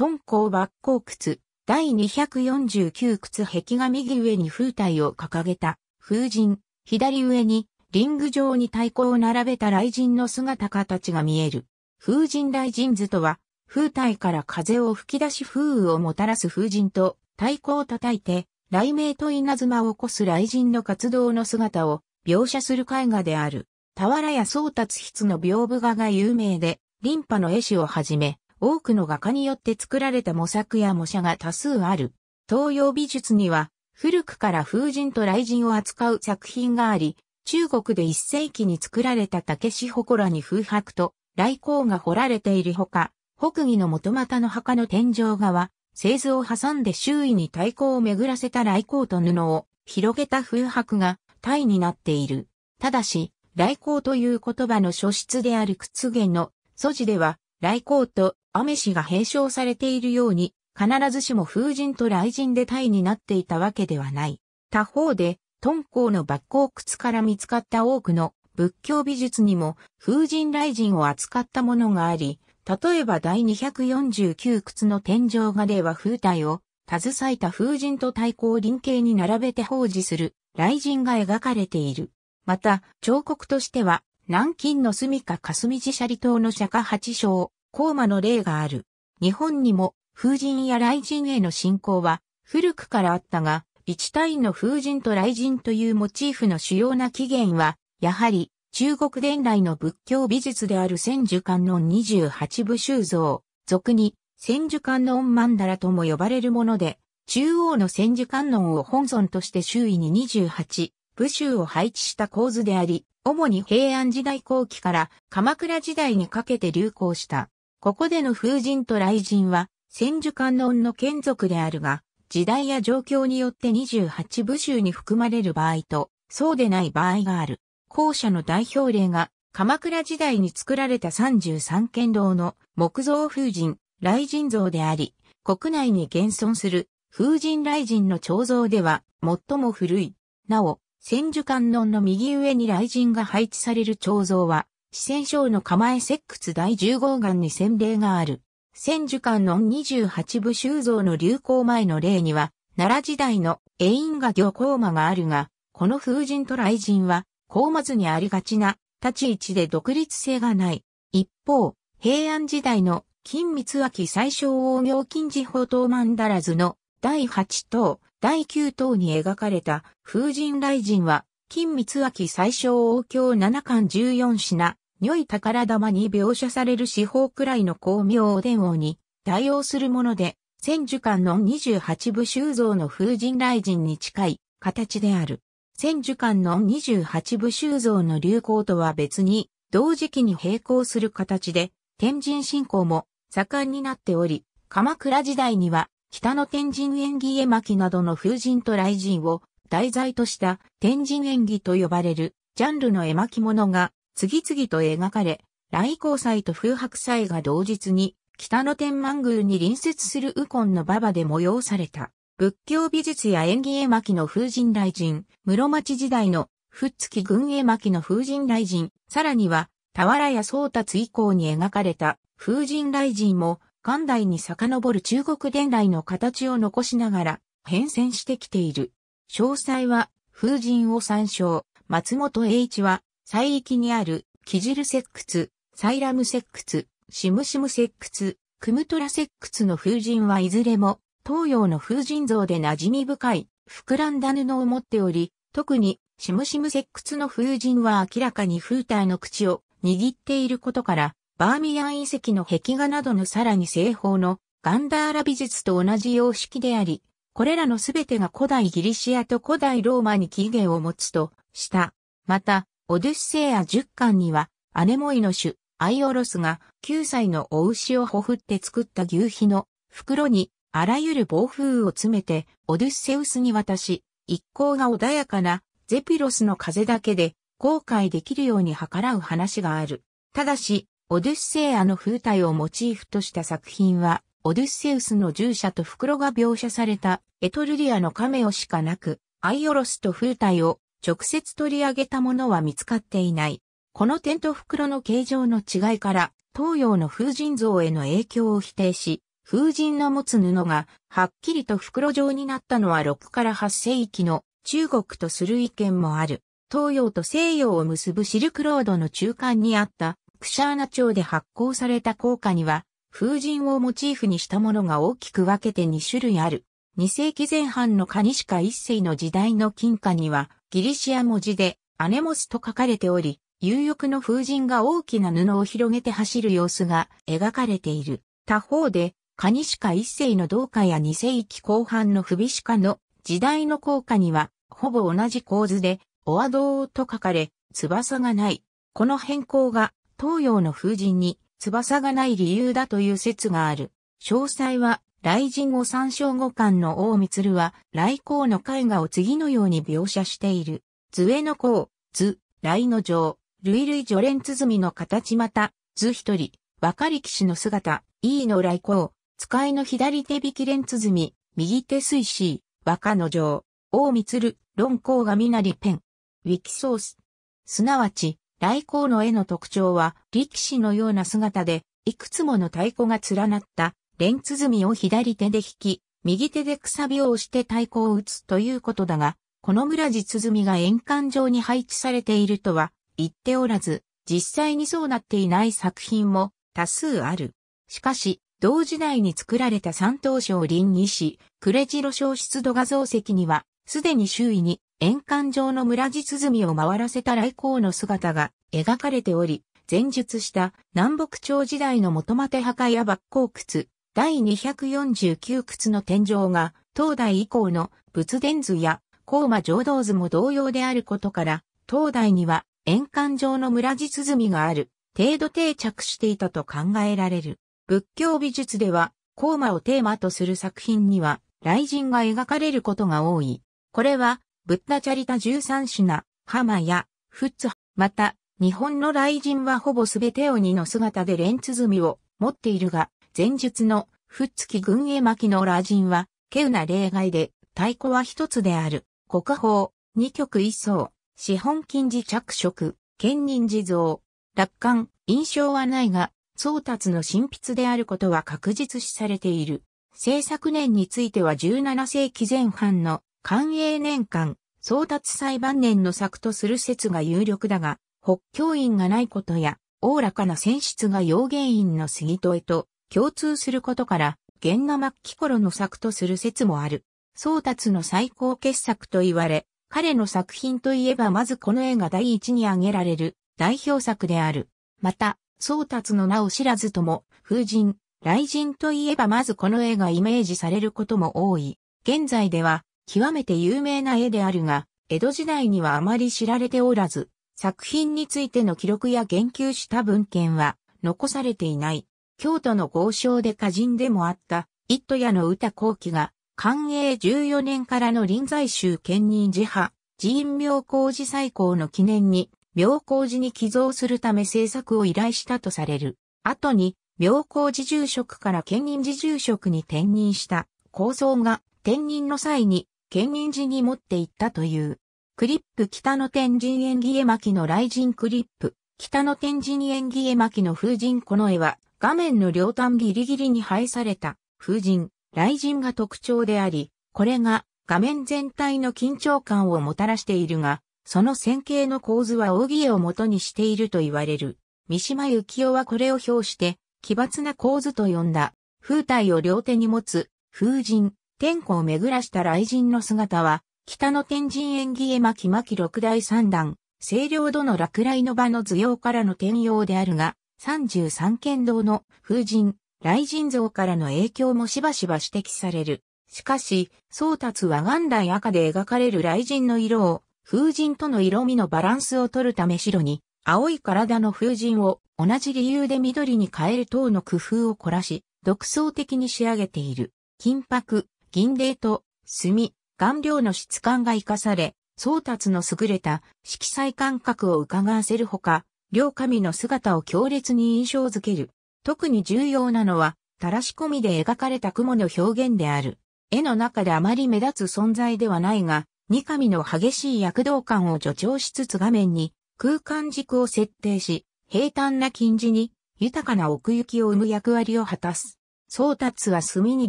敦煌抜光窟、第249窟壁画右上に風体を掲げた、風神、左上に、リング状に太鼓を並べた雷神の姿形が見える。風神雷神図とは、風体から風を吹き出し風雨をもたらす風神と、太鼓を叩いて、雷鳴と稲妻を起こす雷神の活動の姿を描写する絵画である。俵や宗達筆の屏風画が有名で、リンパの絵師をはじめ、多くの画家によって作られた模索や模写が多数ある。東洋美術には古くから風神と雷神を扱う作品があり、中国で一世紀に作られた竹志祠に風白と雷光が彫られているほか、北儀の元股の墓の天井側、製図を挟んで周囲に太鼓を巡らせた雷光と布を広げた風白が体になっている。ただし、雷光という言葉の書質である屈原の素地では、雷光と雨氏が併称されているように、必ずしも風神と雷神で体になっていたわけではない。他方で、敦煌の抜鉱窟から見つかった多くの仏教美術にも風神雷神を扱ったものがあり、例えば第249窟の天井画では風体を携えた風神と対抗輪形に並べて奉仕する雷神が描かれている。また、彫刻としては、南京の住処か霞寺斜里島の釈迦八章、コーマの例がある。日本にも風神や雷神への信仰は古くからあったが、一単位の風神と雷神というモチーフの主要な起源は、やはり中国伝来の仏教美術である千手観音28部修像、俗に千手観音曼荼羅とも呼ばれるもので、中央の千手観音を本尊として周囲に28部衆を配置した構図であり、主に平安時代後期から鎌倉時代にかけて流行した。ここでの風神と雷神は、千手観音の眷属であるが、時代や状況によって28部衆に含まれる場合と、そうでない場合がある。後者の代表例が、鎌倉時代に作られた33剣道の木造風神、雷神像であり、国内に現存する風神雷神の彫像では最も古い。なお、千手観音の右上に雷神が配置される彫像は、四川省の構え石窟第十号岩に洗礼がある。千樹館の二十八部修造の流行前の例には、奈良時代の永因が行高馬があるが、この風神と雷神は、高馬ずにありがちな立ち位置で独立性がない。一方、平安時代の金密明最小王明金寺法刀曼荼羅図の第八等、第九等に描かれた風神雷神は金光明最小王京七巻十四品、如意宝玉に描写される四方くらいの光明お伝王に代用するもので、千樹館の二十八部修造の風神雷神に近い形である。千樹館の二十八部修造の流行とは別に、同時期に並行する形で、天神信仰も盛んになっており、鎌倉時代には、北の天神縁起絵巻などの風神と雷神を題材とした天神演技と呼ばれるジャンルの絵巻物が次々と描かれ、来光祭と風白祭が同日に北野天満宮に隣接する右近の馬場で催された。仏教美術や演技絵巻の風神雷神、室町時代のふつき軍絵巻の風神雷神、さらには、俵や宗達以降に描かれた風神雷神も、元代に遡る中国伝来の形を残しながら、変遷してきている。詳細は、風神を参照。松本栄一は、西域にある、キジル石窟、サイラム石窟、シムシム石窟、クムトラ石窟の風神はいずれも、東洋の風神像で馴染み深い、膨らんだ布を持っており、特に、シムシム石窟の風神は明らかに風体の口を握っていることから、バーミヤン遺跡の壁画などのさらに西方のガンダーラ美術と同じ様式であり、これらのすべてが古代ギリシアと古代ローマに起源を持つとした。また、オデュッセイア10巻には、アネモイの種、アイオロスが9歳のお牛をほふって作った牛皮の袋にあらゆる暴風雨を詰めてオデュッセウスに渡し、一行が穏やかなゼピロスの風だけで後悔できるように計らう話がある。ただし、オデュッセイアの風体をモチーフとした作品はオデュッセウスの従者と袋が描写されたエトルリアの亀をしかなく、アイオロスと風体を直接取り上げたものは見つかっていない。この点と袋の形状の違いから東洋の風神像への影響を否定し、風神の持つ布がはっきりと袋状になったのは6から8世紀の中国とする意見もある。東洋と西洋を結ぶシルクロードの中間にあったクシャーナ町で発行された硬貨には風神をモチーフにしたものが大きく分けて2種類ある。2世紀前半のカニシカ一世の時代の金貨には、ギリシア文字で、アネモスと書かれており、有力の風神が大きな布を広げて走る様子が描かれている。他方で、カニシカ一世の銅貨や2世紀後半のフビシカの時代の効果には、ほぼ同じ構図で、オアドーと書かれ、翼がない。この変更が東洋の風神に翼がない理由だという説がある。詳細は、雷神を参照五間の王光は、雷光の絵画を次のように描写している。図絵の甲、図、雷の城、類類序連鼓の形また、図一人、若力士の姿、E の雷光、使いの左手引き連鼓、右手水死、若の城、王光、論考がみなりペン。ウィキソース。すなわち、来光の絵の特徴は、力士のような姿で、いくつもの太鼓が連なった、連鼓を左手で引き、右手でくさびを押して太鼓を打つということだが、この村地鼓が円環上に配置されているとは言っておらず、実際にそうなっていない作品も多数ある。しかし、同時代に作られた三等賞臨ク市、ジロ小湿度画像石には、すでに周囲に円環状の村地鼓を回らせた来光の姿が描かれており、前述した南北朝時代の元 m 破壊墓や抜光窟、第249窟の天井が、東大以降の仏殿図や高馬浄土図も同様であることから、東大には円環状の村地鼓がある程度定着していたと考えられる。仏教美術では、高馬をテーマとする作品には、雷神が描かれることが多い。これは、ブッダチャリタ13品、ハマや、フッツ、また、日本の雷神はほぼすべて鬼の姿で蓮鼓を持っているが、前述のフッツキ軍絵巻の雷神は、稀有な例外で、太鼓は一つである。国宝、二曲一層、資本金字着色、兼任地蔵、楽観、印象はないが、宗達の神筆であることは確実視されている。制作年については17世紀前半の寛永年間、送達裁判年の作とする説が有力だが、北京院がないことや、おおらかな選出が要原院の杉戸へと共通することから、源が末期頃の作とする説もある。宗達の最高傑作と言われ、彼の作品といえばまずこの絵が第一に挙げられる代表作である。また、宗達の名を知らずとも、風神、雷神といえばまずこの絵がイメージされることも多い。現在では、極めて有名な絵であるが、江戸時代にはあまり知られておらず、作品についての記録や言及した文献は残されていない。京都の豪商で歌人でもあった、一都屋の歌後期が、寛永14年からの臨済宗兼任寺派、寺院妙高寺最高の記念に、妙高寺に寄贈するため制作を依頼したとされる。後に、妙高寺住職から兼任寺住職に転任した、構想が転任の際に県任寺に持っていったという。クリップ北の天神縁起絵巻の雷神クリップ北の天神縁起絵巻の風神この絵は画面の両端ギリギリに配された風神、雷神が特徴であり、これが画面全体の緊張感をもたらしているが、その線形の構図は扇絵を元にしていると言われる。三島幸紀夫はこれを表して、奇抜な構図と呼んだ、風体を両手に持つ、風神、天子を巡らした雷神の姿は、北の天神縁起絵巻巻六大三段、清涼度の落雷の場の図様からの転用であるが、33県道の風神、雷神像からの影響もしばしば指摘される。しかし、宗達は元来赤で描かれる雷神の色を、風神との色味のバランスを取るため白に、青い体の風神を同じ理由で緑に変える等の工夫を凝らし、独創的に仕上げている。金箔、銀泥と墨、顔料の質感が活かされ、宗達の優れた色彩感覚を伺わせるほか、両神の姿を強烈に印象づける。特に重要なのは、垂らし込みで描かれた雲の表現である。絵の中であまり目立つ存在ではないが、二神の激しい躍動感を助長しつつ画面に空間軸を設定し、平坦な近似に豊かな奥行きを生む役割を果たす。宗達は墨に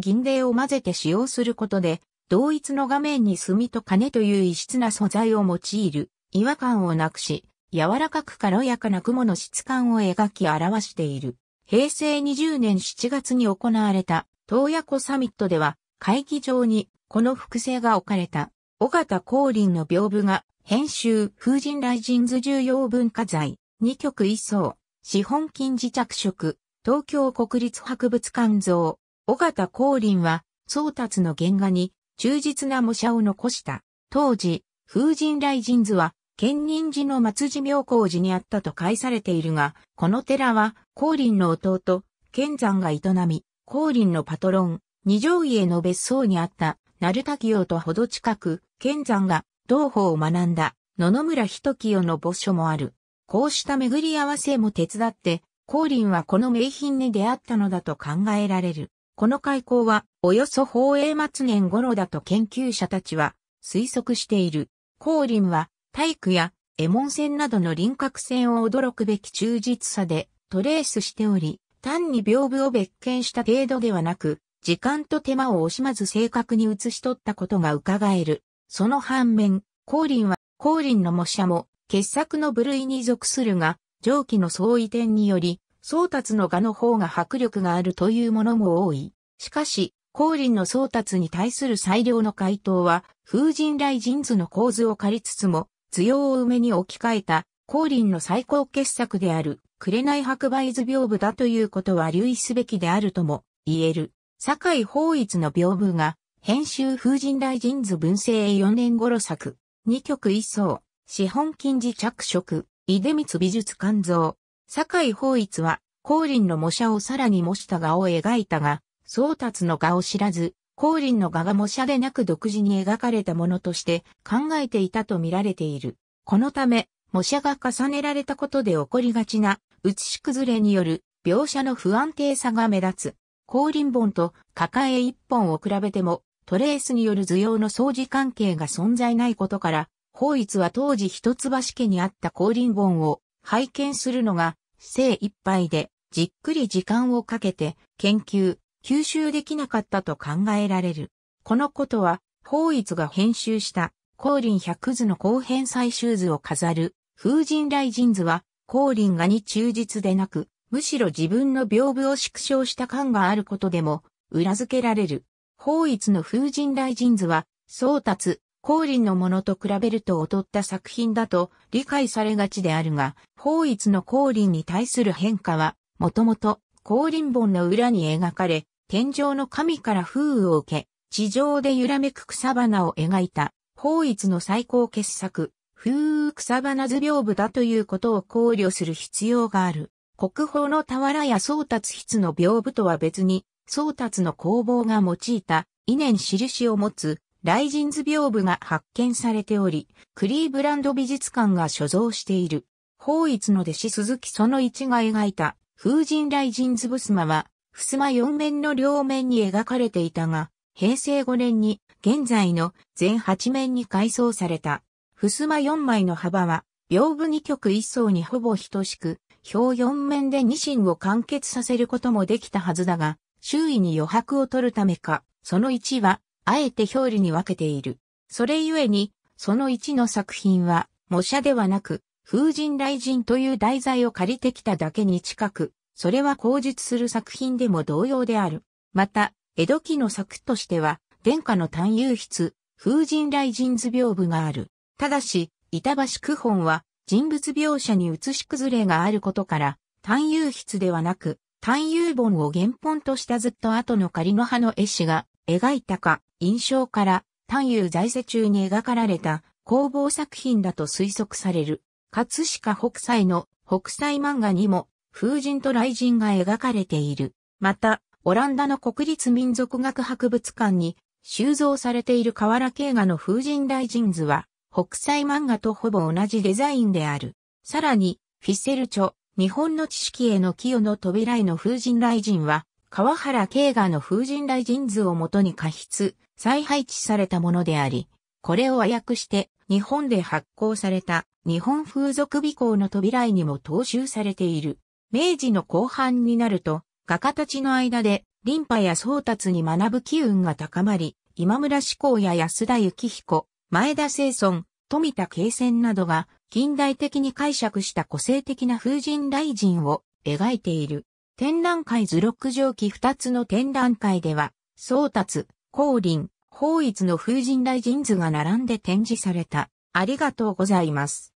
銀泥を混ぜて使用することで、同一の画面に墨と金という異質な素材を用いる、違和感をなくし、柔らかく軽やかな雲の質感を描き表している。平成20年7月に行われた、東野湖サミットでは、会議場に、この複製が置かれた、尾形光林の屏風が、編集、風神雷神図重要文化財、二曲一層、資本金自着色、東京国立博物館像、尾形光林は、宗達の原画に、忠実な模写を残した。当時、風神雷神図は、賢人寺の松寺妙光寺にあったと返されているが、この寺は、光林の弟、賢山が営み、光林のパトロン、二条家の別荘にあった、鳴滝用とほど近く、賢山が、同法を学んだ、野々村人清の墓所もある。こうした巡り合わせも手伝って、光林はこの名品に出会ったのだと考えられる。この開口は、およそ宝永末年頃だと研究者たちは推測している。光林は、体育や、エモン線などの輪郭線を驚くべき忠実さでトレースしており、単に屏風を別件した程度ではなく、時間と手間を惜しまず正確に写し取ったことが伺える。その反面、光林は、光林の模写も、傑作の部類に属するが、上記の相違点により、宗達の画の方が迫力があるというものも多い。しかし、光林の宗達に対する最良の回答は、風神雷神図の構図を借りつつも、図ををめに置き換えた、光林の最高傑作である、紅白梅図屏風だということは留意すべきであるとも言える。坂井法一の屏風が、編集風神雷神図文政4年頃作、2曲一層、資本金字着色、出光美術館像、堺井法一は、光輪の模写をさらに模した画を描いたが、宗達の画を知らず、光輪の画が模写でなく独自に描かれたものとして考えていたと見られている。このため、模写が重ねられたことで起こりがちな、写し崩れによる描写の不安定さが目立つ。光林本と抱え一本を比べても、トレースによる図用の相似関係が存在ないことから、法一は当時一橋家にあった光林本を拝見するのが精一杯でじっくり時間をかけて研究、吸収できなかったと考えられる。このことは、法一が編集した光林百図の後編最集図を飾る風神雷神図は光林画に忠実でなく、むしろ自分の屏風を縮小した感があることでも裏付けられる。法一の風神雷神図は、宗達、光琳のものと比べると劣った作品だと理解されがちであるが、法一の光琳に対する変化は、もともと光琳本の裏に描かれ、天上の神から風雨を受け、地上で揺らめく草花を描いた、法一の最高傑作、風雨草花図屏風だということを考慮する必要がある。国宝の俵や宗達筆の屏風とは別に、宗達の工房が用いた、異年印を持つライジンズ屏風が発見されており、クリーブランド美術館が所蔵している。法一の弟子鈴木その一が描いた風神ライジンズマは、襖四面の両面に描かれていたが、平成5年に現在の全8面に改装された。襖4枚の幅は、屏風2曲1層にほぼ等しく、表4面で二芯を完結させることもできたはずだが、周囲に余白を取るためか、その1はあえて表裏に分けている。それゆえに、その一の作品は、模写ではなく、風神雷神という題材を借りてきただけに近く、それは口述する作品でも同様である。また、江戸期の作としては、殿下の単遊筆、風神雷神図屏風がある。ただし、板橋区本は、人物描写に写し崩れがあることから、単遊筆ではなく、単遊本を原本としたずっと後の仮の葉の絵師が描いたか、印象から、丹遊在世中に描かられた工房作品だと推測される。葛飾北斎の北斎漫画にも風神と雷神が描かれている。また、オランダの国立民族学博物館に収蔵されている河原慶画の風神雷神図は北斎漫画とほぼ同じデザインである。さらに、フィッセル著、日本の知識への寄与の扉への風神雷神は、川原慶画の風神雷神図をもとに過筆、再配置されたものであり、これを和訳して日本で発行された日本風俗美行の扉絵にも踏襲されている。明治の後半になると、画家たちの間で、リンパや宗達に学ぶ機運が高まり、今村志向や安田幸彦、前田清村、富田慶仙などが近代的に解釈した個性的な風神雷神を描いている。展覧会図録上記二つの展覧会では、宗達、光林、法律の風神雷神図が並んで展示された。ありがとうございます。